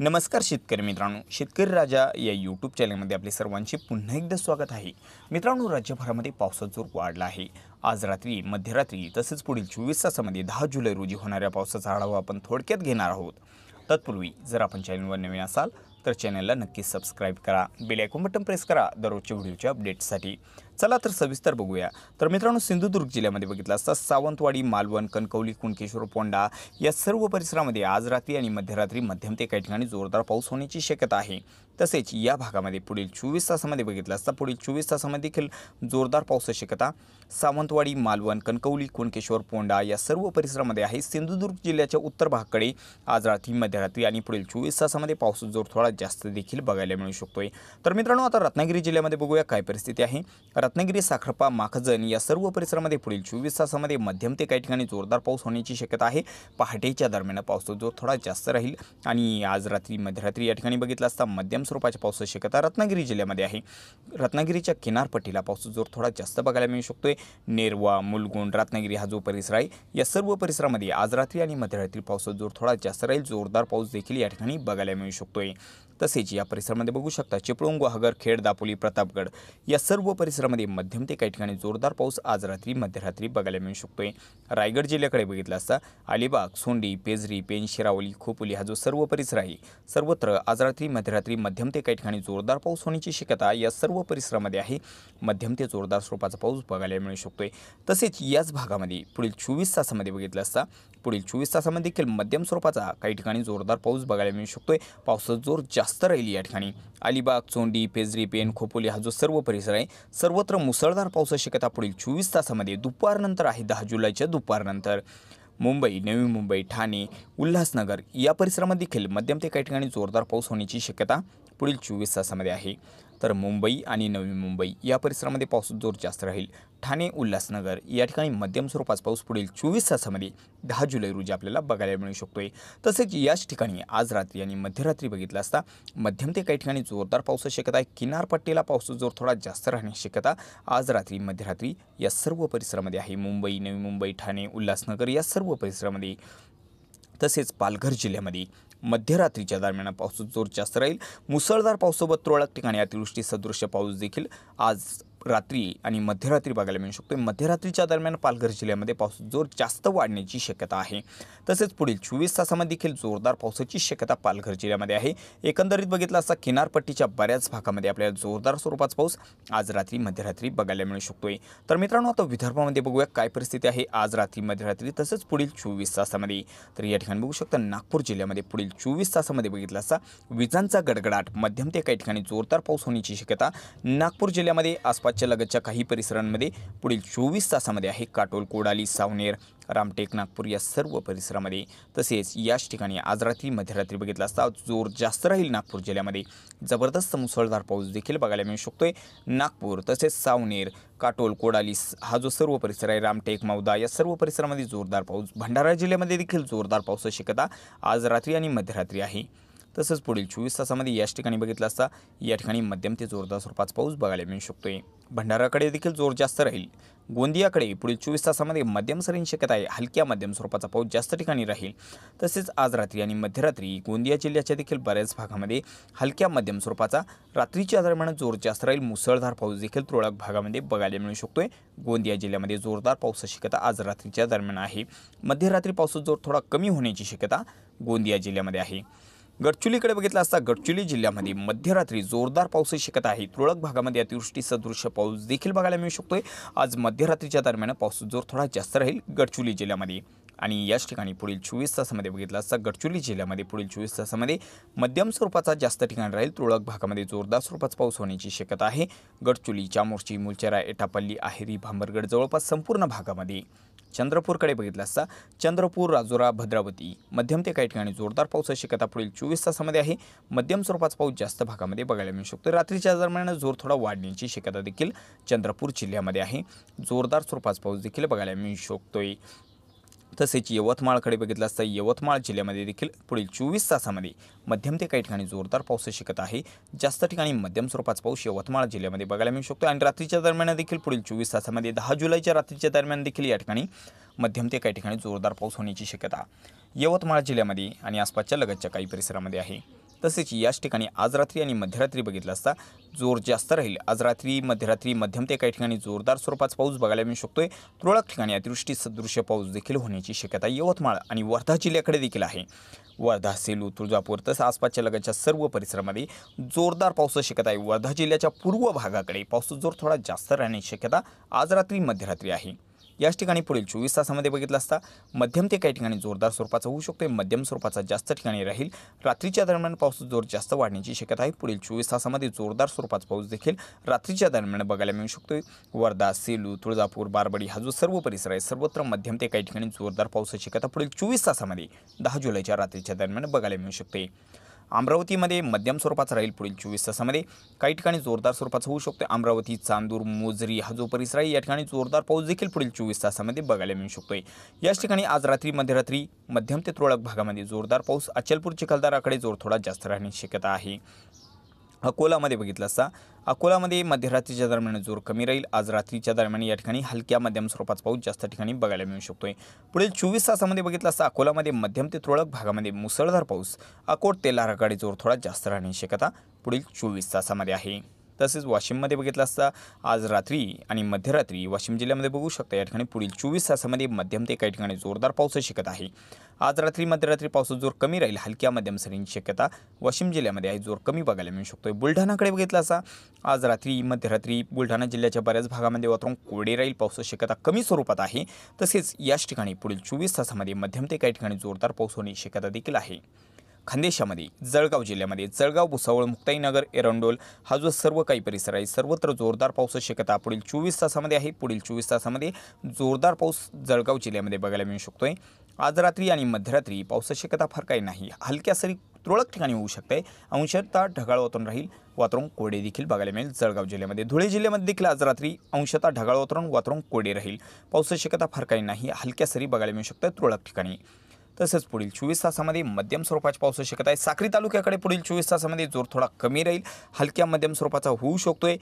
नमस्कार शेतकरी मित्रांनो शेतकरी राजा या यूट्यूब चॅनलमध्ये आपले सर्वांचे पुन्हा एकदा स्वागत आहे मित्रांनो राज्यभरामध्ये पावसाचा जोर वाढला आहे आज रात्री मध्यरात्री तसेच पुढील चोवीस तासामध्ये दहा जुलै रोजी होणाऱ्या पावसाचा आढावा आपण थोडक्यात घेणार आहोत तत्पूर्वी जर आपण चॅनलवर नवीन असाल तर चॅनलला नक्की सबस्क्राईब करा बेल आयकॉन बटन प्रेस करा दररोजच्या व्हिडिओच्या अपडेट्ससाठी चला तर सविस्तर बघूया तर मित्रांनो सिंधुदुर्ग जिल्ह्यामध्ये बघितलं असता सावंतवाडी मालवण कणकवली कुणकेश्वर पोंडा या सर्व परिसरामध्ये आज रात्री आणि मध्यरात्री मध्यम ते काही ठिकाणी जोरदार पाऊस होण्याची शक्यता आहे तसेच या भागामध्ये पुढील चोवीस तासामध्ये बघितलं असता पुढील चोवीस तासामध्ये देखील जोरदार पाऊस शक्यता सावंतवाडी मालवण कणकवली कुणकेश्वर पोंडा या सर्व परिसरामध्ये आहे सिंधुदुर्ग जिल्ह्याच्या उत्तर भागाकडे आज रात्री मध्यरात्री आणि पुढील चोवीस तासामध्ये पाऊस जोर थोडा जास्त देखील बघायला मिळू शकतोय तर मित्रांनो आता रत्नागिरी जिल्ह्यामध्ये बघूया काय परिस्थिती आहे रत्नागिरी साखरपा माखजन या सर्व परिसरामध्ये पुढील चोवीस तासामध्ये मध्यम ते काही ठिकाणी जोरदार पाऊस होण्याची शक्यता आहे पहाटेच्या दरम्यान पाऊस जोर थोडा जास्त राहील आणि आज रात्री मध्यरात्री या ठिकाणी बघितला असता मध्यम स्वरूपाच्या पावसाची शक्यता रत्नागिरी जिल्ह्यामध्ये आहे रत्नागिरीच्या किनारपट्टीला पाऊस जोर थोडा जास्त बघायला मिळू शकतोय नेरवा मुलगुंड रत्नागिरी हा जो परिसर आहे या सर्व परिसरामध्ये आज रात्री आणि मध्यरात्री पावसाचा जोर थोडा जास्त राहील जोरदार पाऊस देखील या ठिकाणी बघायला मिळू आहे तसेच या परिसरामध्ये बघू शकता चिपळूण गुहागर खेड दापोली प्रतापगड या सर्व परिसरामध्ये मध्यम ते काही ठिकाणी जोरदार पाऊस आज रात्री मध्यरात्री बघायला मिळू शकतोय रायगड जिल्ह्याकडे बघितला असता अलिबाग सोंडी पेजरी पेन शिरावली खोपोली हा जो सर्व परिसर आहे सर्वत्र आज रात्री मध्यरात्री मध्यम ते काही ठिकाणी जोरदार पाऊस होण्याची शक्यता या सर्व परिसरामध्ये आहे मध्यम ते जोरदार स्वरूपाचा पाऊस बघायला मिळू शकतोय तसेच याच भागामध्ये पुढील चोवीस तासामध्ये बघितलं असता पुढील चोवीस तासामध्ये देखील मध्यम स्वरूपाचा काही ठिकाणी जोरदार पाऊस बघायला मिळू शकतोय पावसाचा जोर जास्त राहील या ठिकाणी अलिबाग चोंडी पेजरी पेन खोपोली हा जो सर्व परिसर आहे सर्वत्र मुसळधार पावसाची शक्यता पुढील चोवीस तासामध्ये दुपारनंतर आहे दहा जुलैच्या दुपारनंतर मुंबई नवी मुंबई ठाणे उल्हासनगर या परिसरामध्ये देखील मध्यम ते काही ठिकाणी जोरदार पाऊस होण्याची शक्यता पुढील चोवीस तासामध्ये आहे तर मुंबई आणि नवी मुंबई या परिसरामध्ये पाऊस जोर जास्त राहील ठाणे उल्हासनगर या ठिकाणी मध्यम स्वरूपात पाऊस पुढील चोवीस तासामध्ये दहा जुलै रोजी आपल्याला बघायला मिळू शकतो आहे तसेच याच ठिकाणी आज रात्री आणि मध्यरात्री बघितलं असता मध्यम ते काही ठिकाणी जोरदार पाऊस शक्यता आहे किनारपट्टीला पाऊस जोर थोडा जास्त राहण्याची शक्यता आज रात्री मध्यरात्री या सर्व परिसरामध्ये आहे मुंबई नवी मुंबई ठाणे उल्हासनगर या सर्व परिसरामध्ये तसेच पालघर जिल्ह्यामध्ये मध्यरात्रीच्या दरम्यान पाऊस जोर जास्त राहील मुसळधार पावसोबत तुरळक ठिकाणी अतिवृष्टी सदृश्य पाऊस देखील आज रात्री आणि मध्यरात्री बघायला मिळू शकतो मध्यरात्रीच्या दरम्यान पालघर जिल्ह्यामध्ये पाऊस जोर जास्त वाढण्याची शक्यता आहे तसेच पुढील चोवीस तासामध्ये देखील जोरदार पावसाची शक्यता पालघर जिल्ह्यामध्ये आहे एकंदरीत बघितला असता किनारपट्टीच्या बऱ्याच भागामध्ये आपल्याला जोरदार स्वरूपाचा पाऊस आज रात्री मध्यरात्री बघायला मिळू शकतोय तर मित्रांनो आता विदर्भामध्ये बघूया काय परिस्थिती आहे आज रात्री मध्यरात्री तसंच पुढील चोवीस तासामध्ये तर या ठिकाणी बघू शकता नागपूर जिल्ह्यामध्ये पुढील चोवीस तासामध्ये बघितला असता विजांचा गडगडाट मध्यम ते काही ठिकाणी जोरदार पाऊस होण्याची शक्यता नागपूर जिल्ह्यामध्ये आसपास धरणाच्या लगतच्या काही परिसरांमध्ये पुढील चोवीस तासामध्ये आहे काटोल कोडाली सावनेर रामटेक नागपूर या सर्व परिसरामध्ये तसेच याच ठिकाणी आज रात्री मध्यरात्री बघितला असता जोर जास्त राहील नागपूर जिल्ह्यामध्ये जबरदस्त मुसळधार पाऊस देखील बघायला मिळू शकतोय नागपूर तसेच सावनेर काटोल कोडाली हा जो सर्व परिसर आहे रामटेक मौदा या सर्व परिसरामध्ये जोरदार पाऊस भंडारा जिल्ह्यामध्ये देखील जोरदार पाऊस शक्यता आज रात्री आणि मध्यरात्री आहे तसंच पुढील चोवीस तासामध्ये याच ठिकाणी बघितलं असता या ठिकाणी मध्यम ते जोरदार स्वरूपाचा पाऊस बघायला मिळू शकतोय भंडाराकडे देखील जोर जास्त राहील गोंदियाकडे पुढील चोवीस तासामध्ये मध्यम सरींची शक्यता आहे हलक्या मध्यम स्वरूपाचा पाऊस जास्त ठिकाणी राहील तसेच आज रात्री आणि मध्यरात्री गोंदिया जिल्ह्याच्या देखील बऱ्याच भागामध्ये हलक्या मध्यम स्वरूपाचा रात्रीच्या दरम्यान जोर जास्त राहील मुसळधार पाऊस देखील तुरळक भागामध्ये बघायला मिळू शकतोय गोंदिया जिल्ह्यामध्ये जोरदार पावसाची शक्यता आज रात्रीच्या दरम्यान आहे मध्यरात्री पावसाचा जोर थोडा कमी होण्याची शक्यता गोंदिया जिल्ह्यामध्ये आहे गडचिलीकडे बघितला असता गडचिली जिल्ह्यामध्ये मध्यरात्री जोरदार पाऊस शक्यता आहे तुरळक भागामध्ये अतिवृष्टी सदृश्य पाऊस देखील बघायला मिळू शकतोय आज मध्यरात्रीच्या दरम्यान पाऊस जोर थोडा जास्त राहील गडचिली जिल्ह्यामध्ये आणि याच ठिकाणी पुढील चोवीस तासामध्ये बघितला असता गडचिली जिल्ह्यामध्ये पुढील चोवीस तासामध्ये मध्यम स्वरूपाचा जास्त ठिकाणी राहील तुरळक भागामध्ये जोरदार स्वरूपाचा पाऊस होण्याची शक्यता आहे गडचिरोली चामोर्ची मुलचेरा एटापल्ली आहेरी भांबरगड जवळपास संपूर्ण भागामध्ये चंद्रपूरकडे बघितलं असता चंद्रपूर राजुरा भद्रावती मध्यम ते काही ठिकाणी जोरदार पाऊस शक्यता पुढील चोवीस तासामध्ये आहे मध्यम स्वरूपाचा पाऊस जास्त भागामध्ये बघायला मिळू शकतो रात्रीच्या दरम्यान जोर थोडा वाढण्याची शक्यता देखील चंद्रपूर जिल्ह्यामध्ये आहे जोरदार स्वरूपाचा पाऊस देखील बघायला मिळू शकतोय तसेच यवतमाळकडे बघितलं असता यवतमाळ जिल्ह्यामध्ये देखील पुढील चोवीस तासामध्ये मध्यम ते काही ठिकाणी जोरदार पाऊस शिकत आहे जास्त ठिकाणी मध्यम स्वरूपाचा पाऊस यवतमाळ जिल्ह्यामध्ये बघायला मिळू शकतो आणि रात्रीच्या दरम्यान देखील पुढील चोवीस तासामध्ये दहा जुलैच्या रात्रीच्या दरम्यान देखील या ठिकाणी मध्यम ते काही ठिकाणी जोरदार पाऊस होण्याची शक्यता यवतमाळ जिल्ह्यामध्ये आणि आसपासच्या लगतच्या काही परिसरामध्ये आहे तसेच याच ठिकाणी आज रात्री आणि मध्यरात्री बघितलं असता जोर जास्त राहील आज रात्री मध्यरात्री मध्यम ते काही ठिकाणी जोरदार स्वरूपाचा पाऊस बघायला मिळू शकतोय तुरळक ठिकाणी अतिवृष्टी सदृश्य पाऊस देखील होण्याची शक्यता यवतमाळ आणि वर्धा जिल्ह्याकडे देखील आहे वर्धा सेलू तुळजापूर तसंच आसपासच्या लगतच्या सर्व परिसरामध्ये जोरदार पाऊस शक्यता आहे वर्धा जिल्ह्याच्या पूर्व भागाकडे पावसाचा जोर थोडा जास्त राहण्याची शक्यता आज रात्री मध्यरात्री आहे याच ठिकाणी पुढील चोवीस तासामध्ये बघितलं असता मध्यम ते काही ठिकाणी जोरदार स्वरूपाचा होऊ शकतो मध्यम स्वरूपाचा जास्त ठिकाणी राहील रात्रीच्या दरम्यान पाऊस जोर जास्त वाढण्याची शक्यता आहे पुढील चोवीस तासामध्ये जोरदार स्वरूपाचा पाऊस देखील रात्रीच्या दरम्यान बघायला मिळू शकतो वर्धा सेलू तुळजापूर बारबडी हा जो सर्व परिसर आहे सर्वत्र मध्यम ते काही ठिकाणी जोरदार पावसाची शक्यता पुढील चोवीस तासामध्ये दहा जुलैच्या रात्रीच्या दरम्यान बघायला मिळू शकते अमरावतीमध्ये मध्यम स्वरूपाचा राहील पुढील चोवीस तासामध्ये काही ठिकाणी जोरदार स्वरूपाचा होऊ शकतो अमरावती चांदूर मोजरी हा जो परिसर आहे या ठिकाणी जोरदार पाऊस देखील पुढील चोवीस तासामध्ये बघायला मिळू शकतोय याच ठिकाणी आज रात्री मध्यरात्री मध्यम ते तुरळक भागामध्ये जोरदार पाऊस अचलपूर चिखलदाराकडे जोर थोडा जास्त राहण्याची शक्यता आहे अकोलामध्ये बघितलं असता अकोलामध्ये मध्यरात्रीच्या दरम्यान जोर कमी राहील आज रात्रीच्या दरम्यान या ठिकाणी हलक्या मध्यम स्वरूपात पाऊस जास्त ठिकाणी बघायला मिळू शकतोय पुढील चोवीस तासामध्ये बघितलं असता अकोलामध्ये मध्यम ते तुरळक भागामध्ये मुसळधार पाऊस अकोट ते जोर थोडा जास्त राहण्याची शक्यता पुढील चोवीस तासामध्ये आहे तसेच वाशिममध्ये बघितलं असता आज रात्री आणि मध्यरात्री वाशिम जिल्ह्यामध्ये बघू शकता या ठिकाणी पुढील चोवीस तासामध्ये मध्यम ते काही ठिकाणी जोरदार पाऊस शिकत आहे आज रात्री मध्यरात्री पावसाचा जोर कमी राहील हलक्या मध्यम सरींची शक्यता वाशिम जिल्ह्यामध्ये आहे जोर कमी बघायला मिळू शकतो बुलढाणाकडे बघितला असा आज रात्री मध्यरात्री बुलढाणा जिल्ह्याच्या बऱ्याच भागामध्ये वातावरण कोरडे राहील पावसाची शक्यता कमी स्वरूपात आहे तसेच याच ठिकाणी पुढील चोवीस तासामध्ये मध्यम ते काही ठिकाणी जोरदार पाऊस होण्याची शक्यता देखील आहे खानदेशामध्ये जळगाव जिल्ह्यामध्ये जळगाव भुसावळ मुक्ताईनगर एरंडोल हा जो सर्व काही परिसर आहे सर्वत्र जोरदार पाऊस शक्यता पुढील चोवीस तासामध्ये आहे पुढील चोवीस तासामध्ये जोरदार पाऊस जळगाव जिल्ह्यामध्ये बघायला मिळू शकतो आहे आज रात्री आणि मध्यरात्री पावसाची शक्यता फार काही नाही हलक्या सरी तुरळक ठिकाणी होऊ शकते अंशतः ढगाळ वातावरण राहील वातावरण कोडे देखील बघायला मिळेल जळगाव जिल्ह्यामध्ये धुळे जिल्ह्यामध्ये देखील आज रात्री अंशतः ढगाळ वातावरण वातावरण कोडे राहील पावसाची शक्यता फार काही नाही हलक्या सरी बघायला मिळू शकतात तुरळक ठिकाणी तसंच पुढील चोवीस तासामध्ये मध्यम स्वरूपाची पाऊस होऊ शकत आहे साक्री तालुक्याकडे पुढील चोवीस तासामध्ये जोर थोडा कमी राहील हलक्या मध्यम स्वरूपाचा होऊ आहे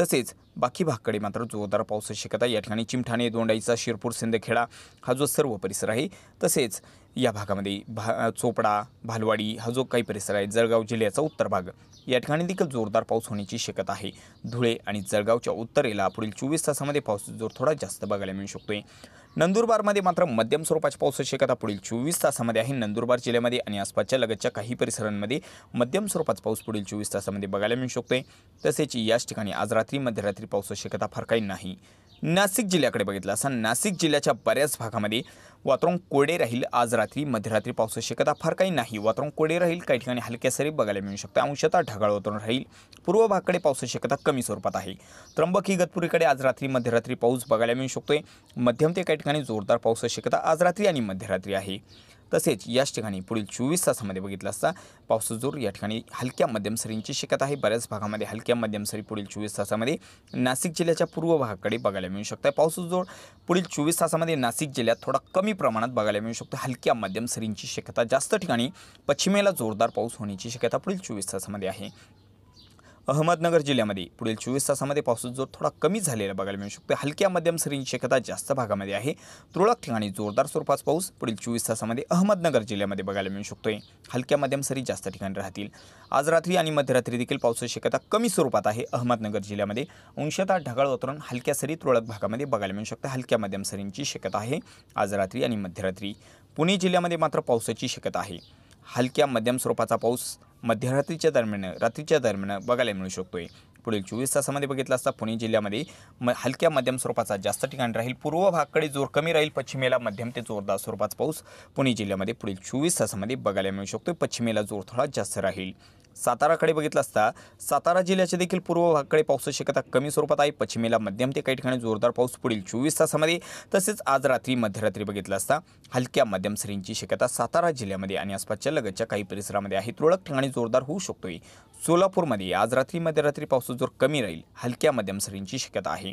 तसेच बाकी भागकडे मात्र जोरदार पाऊस शकत आहे या ठिकाणी चिमठाणे दोंडाईचा शिरपूर सिंदखेडा हा जो सर्व परिसर आहे तसेच या भागामध्ये भा चोपडा भालवाडी हा जो काही परिसर आहे जळगाव जिल्ह्याचा उत्तर भाग या ठिकाणी देखील जोरदार पाऊस होण्याची शक्यता आहे धुळे आणि जळगावच्या उत्तरेला पुढील चोवीस तासामध्ये पाऊस जोर थोडा जास्त बघायला मिळू शकतोय नंदुरबारमध्ये मात्र मध्यम स्वरूपाची पावसाची शक्यता पुढील चोवीस तासामध्ये आहे नंदुरबार जिल्ह्यामध्ये आणि आसपासच्या लगतच्या काही परिसरांमध्ये मध्यम स्वरूपाचा पाऊस पुढील चोवीस तासामध्ये बघायला मिळू शकतोय तसेच याच ठिकाणी आज रात्री मध्यरात्री पावसाची शक्यता फार काही नाही नाशिक जिल्ह्याकडे बघितलं असा नाशिक जिल्ह्याच्या बऱ्याच भागामध्ये वातावरण कोडे राहील आज रात्री मध्यरात्री पावसाची शक्यता फार काही नाही वातावरण कोडे राहील काही ठिकाणी हलक्या सरी बघायला मिळू शकतं अंशतः ढगाळ वातावरण राहील पूर्व भागकडे पावसाची शक्यता कमी स्वरूपात आहे त्र्यंबकी गतपुरीकडे आज रात्री मध्यरात्री पाऊस बघायला मिळू शकतोय मध्यम ते काही ठिकाणी जोरदार पावसाची शक्यता आज रात्री आणि मध्यरात्री आहे तसेच याच ठिकाणी पुढील चोवीस तासामध्ये बघितलं असता पावसाचा जोर या ठिकाणी हलक्या मध्यम सरींची शक्यता आहे बऱ्याच भागामध्ये हलक्या मध्यम सरी पुढील चोवीस तासामध्ये नाशिक जिल्ह्याच्या पूर्व भागाकडे बघायला मिळू शकतं पावसाचा जोर पुढील चोवीस तासामध्ये नाशिक जिल्ह्यात थोडा कमी प्रमाणात बघायला मिळू शकतो हलक्या मध्यम सरींची शक्यता जास्त ठिकाणी पश्चिमेला जोरदार पाऊस होण्याची शक्यता पुढील चोवीस तासामध्ये आहे अहमदनगर जिल्ह्यामध्ये पुढील चोवीस तासामध्ये पावसाचा जोर थोडा कमी झालेला बघायला मिळू शकतो हलक्या मध्यम सरींची शक्यता जास्त भागामध्ये आहे तुरळक ठिकाणी जोरदार स्वरूपाचा पाऊस पुढील चोवीस तासामध्ये अहमदनगर जिल्ह्यामध्ये बघायला मिळू शकतोय हलक्या मध्यम सरी जास्त ठिकाणी राहतील आज रात्री आणि मध्यरात्री देखील पावसाची शक्यता कमी स्वरूपात आहे अहमदनगर जिल्ह्यामध्ये अंशतः ढगाळ वातावरण हलक्या सरी तुरळक भागामध्ये बघायला मिळू शकतं हलक्या मध्यम सरींची शक्यता आहे आज रात्री आणि मध्यरात्री पुणे जिल्ह्यामध्ये मात्र पावसाची शक्यता आहे हलक्या मध्यम स्वरूपाचा पाऊस मध्यरात्रीच्या दरम्यान रात्रीच्या दरम्यान बघायला मिळू शकतोय पुढील चोवीस तासामध्ये बघितलं असता पुणे जिल्ह्यामध्ये म हलक्या मध्यम स्वरूपाचा जास्त ठिकाणी राहील पूर्व भागकडे जोर कमी राहील पश्चिमेला मध्यम ते जोरदार स्वरूपाचा पाऊस पुणे जिल्ह्यामध्ये पुढील चोवीस तासामध्ये बघायला मिळू शकतो पश्चिमेला जोर थोडा जास्त राहील साताराकडे बघितलं असता सातारा जिल्ह्याच्या देखील पूर्व भागकडे पावसाची शक्यता कमी स्वरूपात आहे पश्चिमेला मध्यम ते काही ठिकाणी जोरदार पाऊस पुढील चोवीस तासामध्ये तसेच आज रात्री मध्यरात्री बघितलं असता हलक्या मध्यम सरींची शक्यता सातारा जिल्ह्यामध्ये आणि आसपासच्या लगतच्या काही परिसरामध्ये आहे तुरळक ठिकाणी जोरदार होऊ शकतोय सोलापूरमध्ये आज रात्री मध्यरात्री पावसाचा जोर कमी राहील हलक्या मध्यम सरींची शक्यता आहे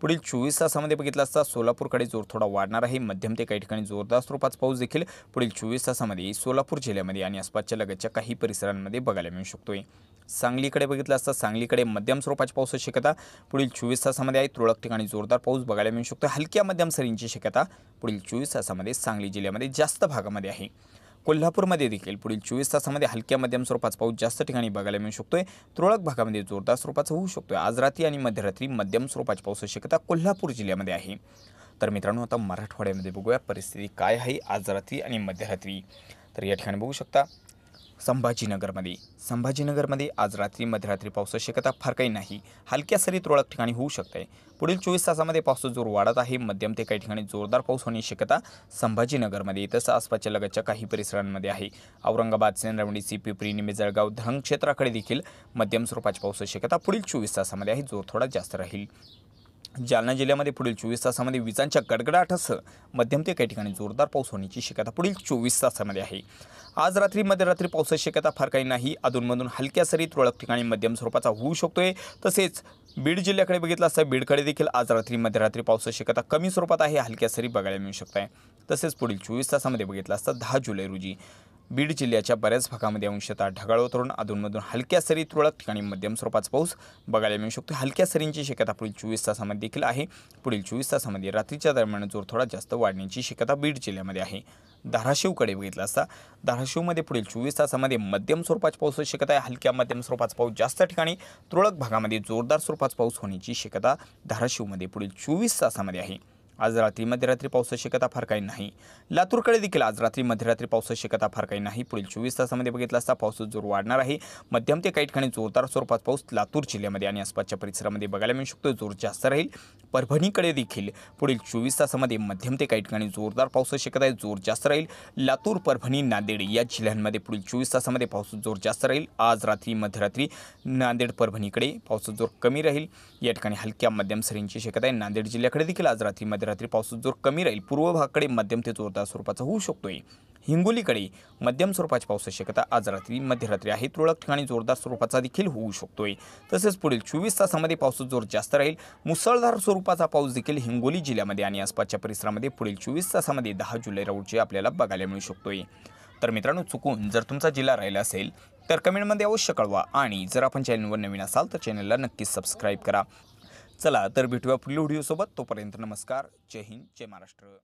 पुढील चोवीस तासामध्ये बघितलं असता सोलापूरकडे जोर थोडा वाढणार आहे मध्यम ते काही ठिकाणी जोरदार स्वरूपाचा पाऊस देखील पुढील चोवीस तासामध्ये सोलापूर जिल्ह्यामध्ये आणि आसपासच्या लगतच्या काही परिसरांमध्ये बघायला मिळू शकतो सांगलीकडे बघितलं असता सांगलीकडे मध्यम स्वरूपाची पावसाची शक्यता पुढील चोवीस तासामध्ये आहे तुरळक ठिकाणी जोरदार पाऊस बघायला मिळू शकतो हलक्या मध्यम सरींची शक्यता पुढील चोवीस तासामध्ये सांगली जिल्ह्यामध्ये जास्त भागामध्ये आहे कोल्हापूरमध्ये देखील पुढील चोवीस तासामध्ये हलक्या मध्यम स्वरूपात पाऊस जास्त ठिकाणी बघायला मिळू शकतोय तुरळक भागामध्ये जोरदार स्वरूपाचा होऊ शकतोय आज रात्री आणि मध्यरात्री मध्यम स्वरूपाची पावसाची शक्यता कोल्हापूर जिल्ह्यामध्ये आहे तर मित्रांनो आता मराठवाड्यामध्ये बघूया परिस्थिती काय आहे आज रात्री आणि मध्यरात्री तर या ठिकाणी बघू शकता संभाजीनगरमध्ये संभाजीनगरमध्ये आज रात्री मध्यरात्री पावसाची शक्यता फार काही नाही हलक्या सरी तुरळक ठिकाणी होऊ शकते पुढील चोवीस तासामध्ये पावसाचा जोर वाढत आहे मध्यम ते काही ठिकाणी जोरदार पाऊस होण्याची शक्यता संभाजीनगरमध्ये तसं आसपासच्या लगतच्या काही परिसरांमध्ये आहे औरंगाबाद सी पिपरी निमे जळगाव धरण क्षेत्राकडे देखील मध्यम स्वरूपाची पाऊस शक्यता पुढील चोवीस तासामध्ये आहे जोर थोडा जास्त राहील जालना जिल्ह्यामध्ये पुढील चोवीस तासामध्ये विजांच्या गडगडाटासह मध्यम ते काही ठिकाणी जोरदार पाऊस होण्याची शक्यता पुढील चोवीस तासामध्ये आहे आज रात्री मध्यरात्री पावसाची शक्यता फार काही नाही अधूनमधून हलक्या सरी तुरळक ठिकाणी मध्यम स्वरूपाचा होऊ शकतोय तसेच बीड जिल्ह्याकडे बघितलं असता बीडकडे देखील आज रात्री मध्यरात्री पावसाची शक्यता कमी स्वरूपात आहे हलक्या सरी बघायला मिळू शकत आहे तसेच पुढील चोवीस तासामध्ये बघितलं असता दहा जुलै रोजी बीड जिल्ह्याच्या बऱ्याच भागामध्ये अंशतः ढगाळ वातावरण अधूनमधून हलक्या सरी तुरळक ठिकाणी मध्यम स्वरूपाचा पाऊस बघायला मिळू शकतो हलक्या सरींची शक्यता पुढील चोवीस तासामध्ये देखील आहे पुढील चोवीस तासामध्ये रात्रीच्या दरम्यान जोर थोडा जास्त वाढण्याची शक्यता बीड जिल्ह्यामध्ये आहे धाराशिवकडे बघितलं असता धाराशिवमध्ये पुढील चोवीस तासामध्ये मध्यम स्वरूपाचा होऊ शक्यता आहे हलक्या मध्यम स्वरूपाचा पाऊस जास्त ठिकाणी तुरळक भागामध्ये जोरदार स्वरूपाचा पाऊस होण्याची शक्यता धाराशिवमध्ये पुढील चोवीस तासामध्ये आहे आज रात्री मध्यरात्री पाऊस शक्यता फार काही नाही लातूरकडे देखील आज रात्री मध्यरात्री पाऊस शक्यता फार काही नाही पुढील चोवीस तासामध्ये बघितला असता पाऊस जोर वाढणार आहे मध्यम ते काही ठिकाणी जोरदार स्वरूपात पाऊस लातूर जिल्ह्यामध्ये आणि आसपासच्या परिसरामध्ये बघायला मिळू शकतो जोर जास्त राहील परभणीकडे देखील पुढील चोवीस तासामध्ये मध्यम ते काही ठिकाणी जोरदार पाऊस शक्यता आहे जोर जास्त राहील लातूर परभणी नांदेड या जिल्ह्यांमध्ये पुढील चोवीस तासामध्ये पाऊस जोर जास्त राहील आज रात्री मध्यरात्री नांदेड परभणीकडे पाऊस जोर कमी राहील या ठिकाणी हलक्या मध्यम सरींची शक्यता आहे नांदेड जिल्ह्याकडे देखील आज रात्री मध्य रात्री पावसाचा जोर कमी राहील पूर्व भागाकडे मध्यम ते जोरदार स्वरूपाचा होऊ शकतोय हिंगोलीकडे मध्यम स्वरूपाची पावसाची शक्यता आज रात्री मध्यरात्री आहे तुरळक ठिकाणी जोरदार स्वरूपाचा देखील होऊ शकतोय तसेच पुढील चोवीस तासामध्ये पाऊस जोर जास्त राहील मुसळधार स्वरूपाचा पाऊस देखील हिंगोली जिल्ह्यामध्ये आणि आसपासच्या परिसरामध्ये पुढील चोवीस तासामध्ये दहा जुलै रोजी आपल्याला बघायला मिळू शकतोय तर मित्रांनो चुकून जर तुमचा जिल्हा राहिला असेल तर कमेंटमध्ये अवश्य कळवा आणि जर आपण चॅनलवर नवीन असाल तर चॅनलला नक्कीच सबस्क्राईब करा चला तर भेटूया पुढील व्हिडिओसोबत तोपर्यंत नमस्कार जय हिंद जय महाराष्ट्र